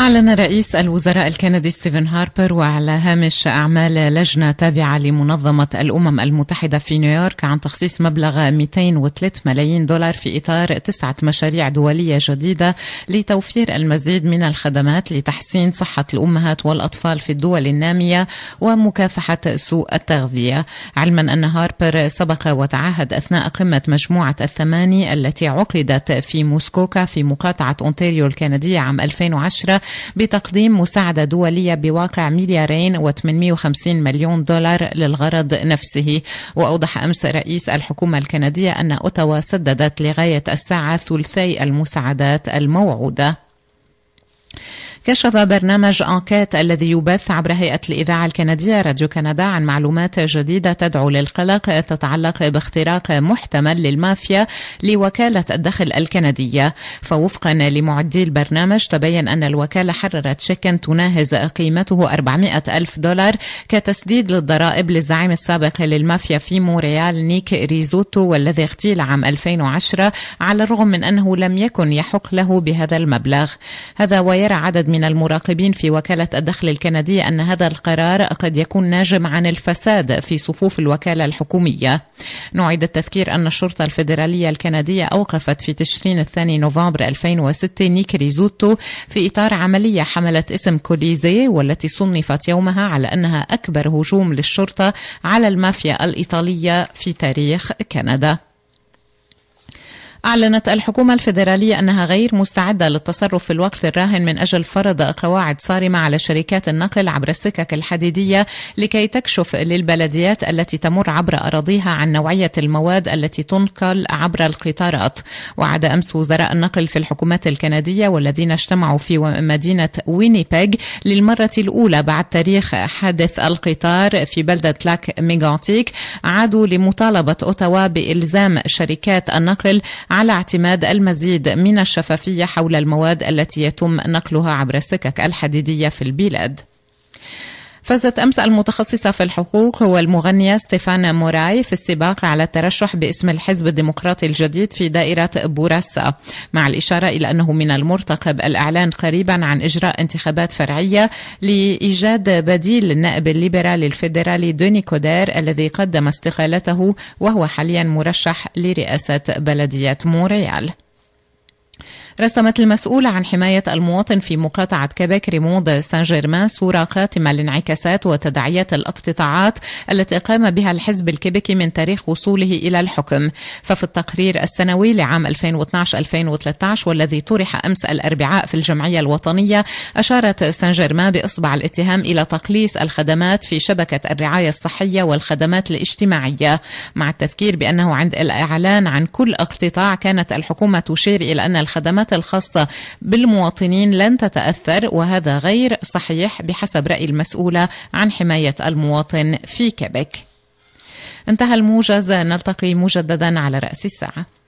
أعلن رئيس الوزراء الكندي ستيفن هاربر وعلى هامش أعمال لجنة تابعة لمنظمة الأمم المتحدة في نيويورك عن تخصيص مبلغ 203 ملايين دولار في إطار تسعة مشاريع دولية جديدة لتوفير المزيد من الخدمات لتحسين صحة الأمهات والأطفال في الدول النامية ومكافحة سوء التغذية علما أن هاربر سبق وتعهد أثناء قمة مجموعة الثماني التي عقدت في موسكوكا في مقاطعة أونتاريو الكندية عام 2010 بتقديم مساعدة دولية بواقع مليارين و850 مليون دولار للغرض نفسه وأوضح أمس رئيس الحكومة الكندية أن أوتاوا سددت لغاية الساعة ثلثي المساعدات الموعودة كشف برنامج أنكات الذي يبث عبر هيئة الإذاعة الكندية راديو كندا عن معلومات جديدة تدعو للقلق تتعلق باختراق محتمل للمافيا لوكالة الدخل الكندية فوفقا لمعدي البرنامج تبين أن الوكالة حررت شيكا تناهز قيمته 400 ألف دولار كتسديد للضرائب للزعيم السابق للمافيا في موريال نيك ريزوتو والذي اغتيل عام 2010 على الرغم من أنه لم يكن يحق له بهذا المبلغ هذا ويرى عدد من المراقبين في وكالة الدخل الكندية أن هذا القرار قد يكون ناجم عن الفساد في صفوف الوكالة الحكومية نعيد التذكير أن الشرطة الفيدرالية الكندية أوقفت في تشرين الثاني نوفمبر 2006 نيك ريزوتو في إطار عملية حملت اسم كوليزي والتي صنفت يومها على أنها أكبر هجوم للشرطة على المافيا الإيطالية في تاريخ كندا أعلنت الحكومة الفيدرالية أنها غير مستعدة للتصرف في الوقت الراهن من أجل فرض قواعد صارمة على شركات النقل عبر السكك الحديدية لكي تكشف للبلديات التي تمر عبر أراضيها عن نوعية المواد التي تنقل عبر القطارات وعد أمس وزراء النقل في الحكومات الكندية والذين اجتمعوا في مدينة وينيبيغ للمرة الأولى بعد تاريخ حادث القطار في بلدة لاك ميغانتيك عادوا لمطالبة أوتاوا بإلزام شركات النقل على اعتماد المزيد من الشفافية حول المواد التي يتم نقلها عبر السكك الحديدية في البلاد فازت أمس المتخصصة في الحقوق والمغنية ستيفانا موراي في السباق على الترشح باسم الحزب الديمقراطي الجديد في دائرة بوراسا مع الإشارة إلى أنه من المرتقب الإعلان قريبا عن إجراء انتخابات فرعية لإيجاد بديل للنائب الليبرالي الفيدرالي دوني كودير الذي قدم استقالته وهو حاليا مرشح لرئاسة بلدية مونريال رسمت المسؤولة عن حماية المواطن في مقاطعة كباك ريموند سان جيرمان صورة قاتمة لانعكاسات وتداعيات الاقتطاعات التي قام بها الحزب الكيبيكي من تاريخ وصوله إلى الحكم ففي التقرير السنوي لعام 2012-2013 والذي طرح أمس الأربعاء في الجمعية الوطنية أشارت سان جيرمان بإصبع الاتهام إلى تقليص الخدمات في شبكة الرعاية الصحية والخدمات الاجتماعية مع التذكير بأنه عند الإعلان عن كل اقتطاع كانت الحكومة تشير إلى أن الخدمات الخدمات الخاصة بالمواطنين لن تتأثر وهذا غير صحيح بحسب رأي المسؤولة عن حماية المواطن في كيبك انتهى الموجز نلتقي مجددا على رأس الساعة